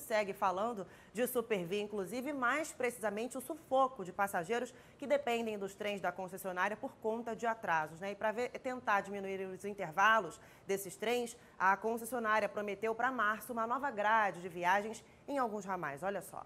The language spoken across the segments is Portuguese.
segue falando de Supervia, inclusive mais precisamente o sufoco de passageiros que dependem dos trens da concessionária por conta de atrasos. Né? E para tentar diminuir os intervalos desses trens, a concessionária prometeu para março uma nova grade de viagens em alguns ramais. Olha só.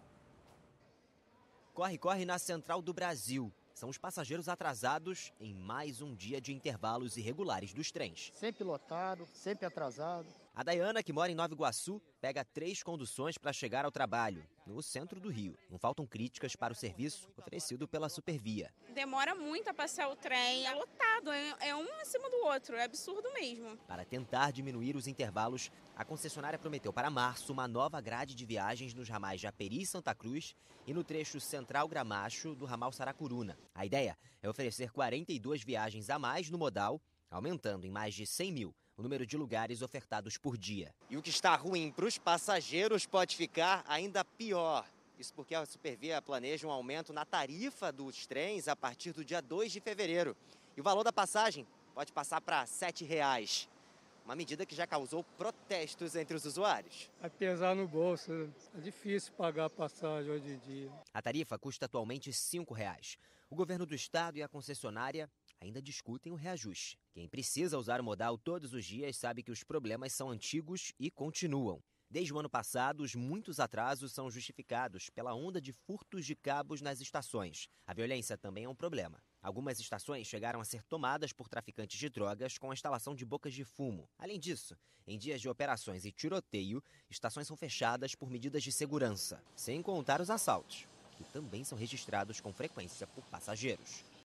Corre, corre na Central do Brasil são os passageiros atrasados em mais um dia de intervalos irregulares dos trens. Sempre lotado, sempre atrasado. A Dayana, que mora em Nova Iguaçu, pega três conduções para chegar ao trabalho, no centro do Rio. Não faltam críticas para o serviço oferecido pela Supervia. Demora muito a passar o trem, é lotado, é, é cima do outro. É absurdo mesmo. Para tentar diminuir os intervalos, a concessionária prometeu para março uma nova grade de viagens nos ramais Japeri e Santa Cruz e no trecho Central Gramacho do ramal Saracuruna. A ideia é oferecer 42 viagens a mais no modal, aumentando em mais de 100 mil o número de lugares ofertados por dia. E o que está ruim para os passageiros pode ficar ainda pior. Isso porque a Supervia planeja um aumento na tarifa dos trens a partir do dia 2 de fevereiro. E o valor da passagem pode passar para R$ 7,00. Uma medida que já causou protestos entre os usuários. Vai pesar no bolso, né? é difícil pagar a passagem hoje em dia. A tarifa custa atualmente R$ 5,00. O governo do estado e a concessionária ainda discutem o reajuste. Quem precisa usar o modal todos os dias sabe que os problemas são antigos e continuam. Desde o ano passado, os muitos atrasos são justificados pela onda de furtos de cabos nas estações. A violência também é um problema. Algumas estações chegaram a ser tomadas por traficantes de drogas com a instalação de bocas de fumo. Além disso, em dias de operações e tiroteio, estações são fechadas por medidas de segurança, sem contar os assaltos, que também são registrados com frequência por passageiros.